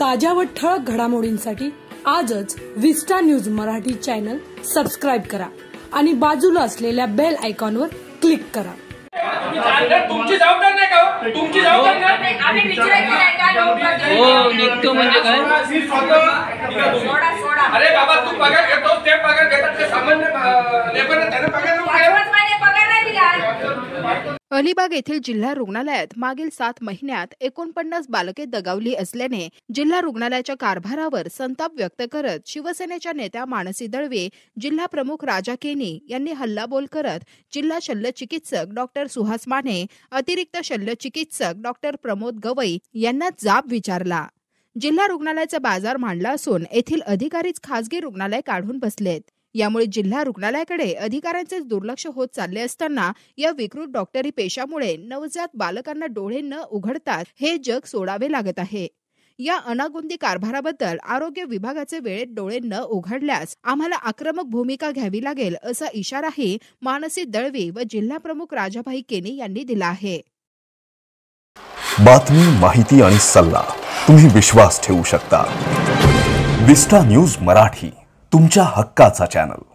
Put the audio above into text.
ताज्या व ठळक घडामोडींसाठी आजच vista news Marathi channel subscribe करा आणि बाजूला असलेल्या बेल आयकॉनवर क्लिक करा तुमची नाही का हो? तुमची नाही हो. हो, म्हणजे अरे बाबा तू अलिबाग येथील जिल्हा रुग्णालयात मागील सात महिन्यात एकोणपन्नास बालके दगावली असल्याने जिल्हा रुग्णालयाच्या कारभारावर संताप व्यक्त करत शिवसेनेच्या नेत्या मानसी दळवे जिल्हा प्रमुख राजा केनी यांनी हल्लाबोल करत जिल्हा शल्य चिकित्सक डॉक्टर सुहास माने अतिरिक्त शल्य चिकित्सक डॉक्टर प्रमोद गवई यांना जाब विचारला जिल्हा रुग्णालयाचा बाजार मांडला असून येथील अधिकारीच खासगी रुग्णालय काढून बसलेत यामुळे जिल्हा रुग्णालयाकडे अधिकाऱ्यांचे दुर्लक्ष होत चालले असताना या विकृत डॉक्टरी पेशामुळे नवजात बालकांना डोळे न उघडतात हे जग सोडावे लागत आहे या अनागोंदी कारभाराबद्दल आरोग्य विभागाचे वेळेत डोळे न उघडल्यास आम्हाला आक्रमक भूमिका घ्यावी लागेल असा इशाराही मानसी दळवी व जिल्हा प्रमुख राजाभाई केने यांनी दिला आहे बातमी माहिती आणि सल्ला तुम्ही विश्वास ठेवू शकता विस्टा न्यूज मराठी तुमच्या हक्काचा चॅनल